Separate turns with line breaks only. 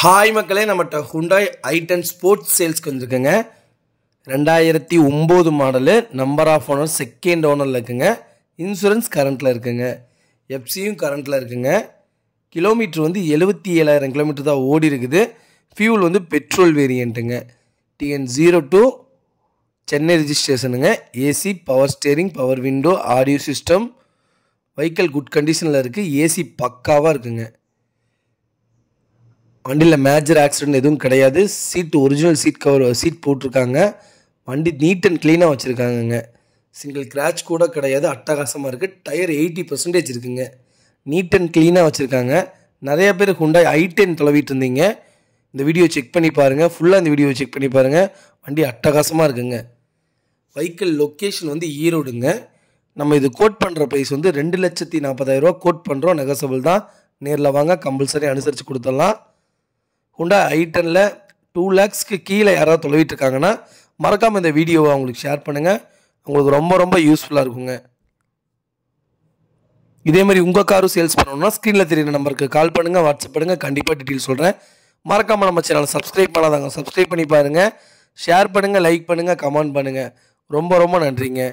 hi மக்களே நம்மகிட்ட Hyundai ஐட்டன் sports சேல்ஸ்க்கு வந்துருக்குங்க ரெண்டாயிரத்தி ஒம்பது model number of owner second ஓனரில் இருக்குங்க இன்சூரன்ஸ் கரண்ட்டில் இருக்குங்க எஃப்சியும் கரண்ட்டில் இருக்குங்க கிலோமீட்டர் வந்து எழுபத்தி ஏழாயிரம் கிலோமீட்டர் தான் ஓடி இருக்குது ஃபியூல் வந்து பெட்ரோல் வேரியண்ட்டுங்க டிஎன் ஜீரோ டூ சென்னை ரிஜிஸ்ட்ரேஷனுங்க AC power steering power window audio system vehicle good கண்டிஷனில் இருக்குது ஏசி பக்காவாக இருக்குங்க வண்டியில் மேஜர் ஆக்சிடென்ட் எதுவும் கிடையாது seat original seat cover seat போட்டிருக்காங்க வண்டி நீட் அண்ட் க்ளீனாக வச்சுருக்காங்கங்க சிங்கிள் கிராச் கூட கிடையாது அட்டகாசமாக இருக்குது டயர் எயிட்டி பர்சன்டேஜ் இருக்குங்க நீட் அண்ட் க்ளீனாக வச்சுருக்காங்க நிறையா பேர் ஹுண்டாய் ஐ டென் தொலைவிட்டு இருந்தீங்க இந்த வீடியோ செக் பண்ணி பாருங்கள் ஃபுல்லாக இந்த வீடியோ செக் பண்ணி பாருங்கள் வண்டி அட்டகாசமாக இருக்குங்க வெஹிக்கிள் லொக்கேஷன் வந்து ஈரோடுங்க நம்ம இது கோட் பண்ணுற ப்ரைஸ் வந்து ரெண்டு லட்சத்தி நாற்பதாயிரரூவா கோட் பண்ணுறோம் நெகசபிள் தான் நேரில் வாங்க கம்பல்சரி அனுசரித்து கொடுத்துடலாம் ஹுண்டா ஐட்டனில் டூ லேக்ஸ்க்கு கீழே யாராவது தொலைவிட்டு இருக்காங்கன்னா மறக்காமல் இந்த வீடியோவை அவங்களுக்கு ஷேர் பண்ணுங்கள் உங்களுக்கு ரொம்ப ரொம்ப யூஸ்ஃபுல்லாக இருக்குங்க இதே மாதிரி உங்கள் காரும் சேல்ஸ் பண்ணணும்னா ஸ்க்ரீனில் தெரியுற நம்பருக்கு கால் பண்ணுங்கள் வாட்ஸ்அப் பண்ணுங்கள் கண்டிப்பாக டீட்டெயில் சொல்கிறேன் மறக்காமல் நம்ம சேனல் சப்ஸ்கிரைப் பண்ணாதாங்க சப்ஸ்கிரைப் பண்ணி பாருங்கள் ஷேர் பண்ணுங்கள் லைக் பண்ணுங்கள் கமெண்ட் பண்ணுங்கள் ரொம்ப ரொம்ப நன்றிங்க